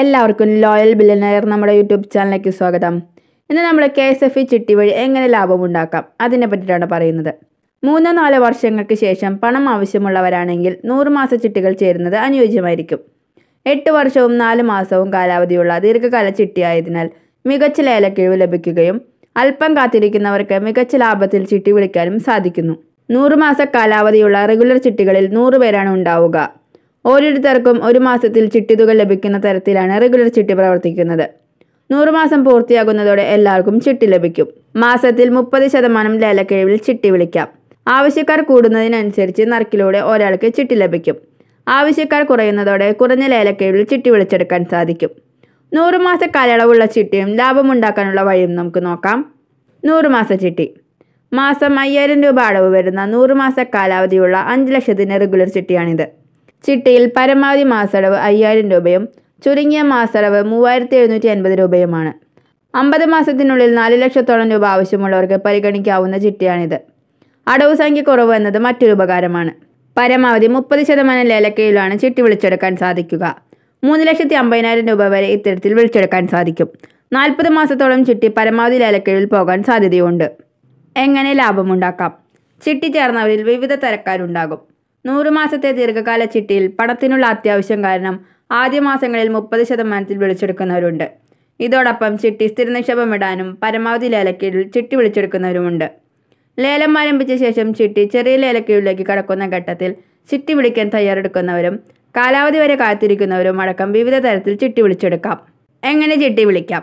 എല്ലാവർക്കും ലോയൽ ബില്ലനയർ നമ്മുടെ യൂട്യൂബ് ചാനലിലേക്ക് സ്വാഗതം ഇന്ന് നമ്മൾ കെ എസ് എഫ് ഇ ചിട്ടി വഴി എങ്ങനെ ലാഭമുണ്ടാക്കാം അതിനെ പറ്റിയിട്ടാണ് പറയുന്നത് മൂന്നോ നാലോ വർഷങ്ങൾക്ക് ശേഷം പണം ആവശ്യമുള്ളവരാണെങ്കിൽ നൂറ് മാസ ചിട്ടികൾ ചേരുന്നത് അനുയോജ്യമായിരിക്കും എട്ട് വർഷവും നാല് മാസവും കാലാവധിയുള്ള ദീർഘകാല ചിട്ടിയായതിനാൽ മികച്ച ലേലക്കിഴിവ് ലഭിക്കുകയും അല്പം കാത്തിരിക്കുന്നവർക്ക് മികച്ച ലാഭത്തിൽ ചിട്ടി വിളിക്കാനും സാധിക്കുന്നു നൂറ് മാസ കാലാവധിയുള്ള റെഗുലർ ചിട്ടികളിൽ നൂറ് പേരാണ് ഉണ്ടാവുക ഓരോരുത്തർക്കും ഒരു മാസത്തിൽ ചിട്ടിതുകൾ ലഭിക്കുന്ന തരത്തിലാണ് റെഗുലർ ചിട്ടി പ്രവർത്തിക്കുന്നത് നൂറ് മാസം പൂർത്തിയാകുന്നതോടെ എല്ലാവർക്കും ചിട്ടി ലഭിക്കും മാസത്തിൽ മുപ്പത് ശതമാനം ലേലക്കിഴിവിൽ ചിട്ടി വിളിക്കാം ആവശ്യക്കാർ കൂടുന്നതിനനുസരിച്ച് നറുക്കിലൂടെ ഒരാൾക്ക് ചിട്ടി ലഭിക്കും ആവശ്യക്കാർ കുറയുന്നതോടെ കുറഞ്ഞ ലേലക്കിഴിവിൽ ചിട്ടി വിളിച്ചെടുക്കാൻ സാധിക്കും നൂറ് മാസ കാലയളവുള്ള ചിട്ടിയും ലാഭമുണ്ടാക്കാനുള്ള വഴിയും നമുക്ക് നോക്കാം നൂറ് മാസ ചിട്ടി മാസം അയ്യായിരം രൂപ അടവ് വരുന്ന നൂറ് മാസ കാലാവധിയുള്ള അഞ്ച് ലക്ഷത്തിൻ്റെ റെഗുലർ ചിട്ടിയാണിത് ചിട്ടയിൽ പരമാവധി മാസടവ് അയ്യായിരം രൂപയും ചുരുങ്ങിയ മാസടവ് മൂവായിരത്തി എഴുന്നൂറ്റി അൻപത് രൂപയുമാണ് അമ്പത് മാസത്തിനുള്ളിൽ നാല് ലക്ഷത്തോളം രൂപ ആവശ്യമുള്ളവർക്ക് പരിഗണിക്കാവുന്ന ചിട്ടിയാണിത് അടവ് സംഖ്യ കുറവ് എന്നത് മറ്റൊരു ഉപകാരമാണ് പരമാവധി മുപ്പത് ശതമാനം ലേലക്കയിലാണ് ചിട്ടി വിളിച്ചെടുക്കാൻ സാധിക്കുക മൂന്ന് ലക്ഷത്തി അമ്പതിനായിരം രൂപ വരെ ഇത്തരത്തിൽ വിളിച്ചെടുക്കാൻ സാധിക്കും നാൽപ്പത് മാസത്തോളം ചിട്ടി പരമാവധി ലേലക്കയിൽ പോകാൻ സാധ്യതയുണ്ട് എങ്ങനെ ലാഭമുണ്ടാക്കാം ചിട്ടി ചേർന്നവരിൽ വിവിധ തരക്കാരുണ്ടാകും നൂറു മാസത്തെ ദീർഘകാല ചിട്ടിയിൽ പണത്തിനുള്ള അത്യാവശ്യം കാരണം ആദ്യ മാസങ്ങളിൽ മുപ്പത് ശതമാനത്തിൽ വിളിച്ചെടുക്കുന്നവരുണ്ട് ഇതോടൊപ്പം ചിട്ടി സ്ഥിര ഇടാനും പരമാവധി ലേലക്കീഴിൽ ചിട്ടി വിളിച്ചെടുക്കുന്നവരുമുണ്ട് ലേലം ആരംഭിച്ച ശേഷം ചിട്ടി ചെറിയ ലേലക്കീഴിലേക്ക് കടക്കുന്ന ഘട്ടത്തിൽ ചിട്ടി വിളിക്കാൻ തയ്യാറെടുക്കുന്നവരും കാലാവധി വരെ കാത്തിരിക്കുന്നവരും അടക്കം വിവിധ തരത്തിൽ ചിട്ടി വിളിച്ചെടുക്കാം എങ്ങനെ ചിട്ടി വിളിക്കാം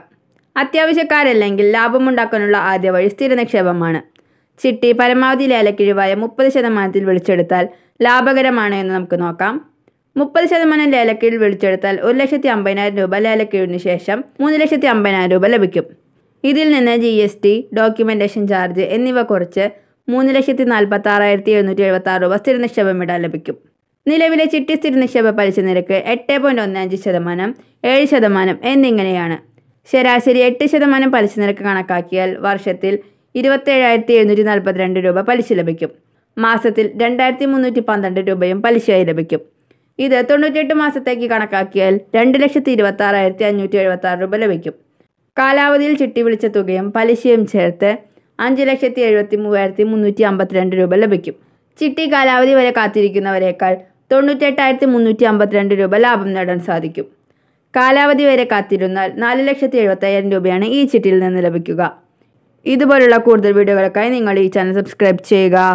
അത്യാവശ്യക്കാരല്ലെങ്കിൽ ലാഭമുണ്ടാക്കാനുള്ള ആദ്യ വഴി സ്ഥിര നിക്ഷേപമാണ് ചിട്ടി പരമാവധി ലേലക്കിഴിവായ മുപ്പത് ശതമാനത്തിൽ വിളിച്ചെടുത്താൽ ലാഭകരമാണ് എന്ന് നമുക്ക് നോക്കാം മുപ്പത് ശതമാനം ലേലക്കിഴിൽ വിളിച്ചെടുത്താൽ ഒരു ലക്ഷത്തി അമ്പതിനായിരം രൂപ ലേലക്കിഴിവിന് ശേഷം മൂന്ന് ലക്ഷത്തി അമ്പതിനായിരം രൂപ ലഭിക്കും ഇതിൽ നിന്ന് G S T documentation charge എന്നിവ കുറച്ച് മൂന്ന് ലക്ഷത്തി നാൽപ്പത്തി ആറായിരത്തി എഴുന്നൂറ്റി എഴുപത്തി ആറ് രൂപ സ്ഥിര നിക്ഷേപം ഇടാൻ ലഭിക്കും നിലവിലെ ചിട്ടി സ്ഥിര നിക്ഷേപ പലിശ നിരക്ക് എട്ട് പോയിൻറ്റ് ഒന്ന് അഞ്ച് ശതമാനം ഏഴ് ശതമാനം എന്നിങ്ങനെയാണ് ശരാശരി എട്ട് ശതമാനം പലിശ നിരക്ക് കണക്കാക്കിയാൽ വർഷത്തിൽ ഇരുപത്തേഴായിരത്തി എഴുന്നൂറ്റി നാൽപ്പത്തിരണ്ട് രൂപ പലിശ ലഭിക്കും മാസത്തിൽ രണ്ടായിരത്തി മുന്നൂറ്റി പന്ത്രണ്ട് രൂപയും പലിശയായി ലഭിക്കും ഇത് തൊണ്ണൂറ്റിയെട്ട് മാസത്തേക്ക് കണക്കാക്കിയാൽ രണ്ട് ലക്ഷത്തി ഇരുപത്തി ആറായിരത്തി അഞ്ഞൂറ്റി എഴുപത്തി ആറ് രൂപ ലഭിക്കും കാലാവധിയിൽ ചിട്ടി വിളിച്ച തുകയും പലിശയും ചേർത്ത് അഞ്ച് ലക്ഷത്തി എഴുപത്തി മൂവായിരത്തി മുന്നൂറ്റി അമ്പത്തിരണ്ട് രൂപ ലഭിക്കും ചിട്ടി കാലാവധി വരെ കാത്തിരിക്കുന്നവരെക്കാൾ തൊണ്ണൂറ്റെട്ടായിരത്തി മുന്നൂറ്റി അമ്പത്തിരണ്ട് രൂപ ലാഭം നേടാൻ സാധിക്കും കാലാവധി വരെ കാത്തിരുന്നാൽ നാല് ലക്ഷത്തി എഴുപത്തയ്യായിരം രൂപയാണ് ഈ ചിട്ടിയിൽ നിന്ന് ലഭിക്കുക ഇതുപോലുള്ള കൂടുതൽ വീഡിയോകൾക്കായി നിങ്ങൾ ഈ ചാനൽ സബ്സ്ക്രൈബ് ചെയ്യുക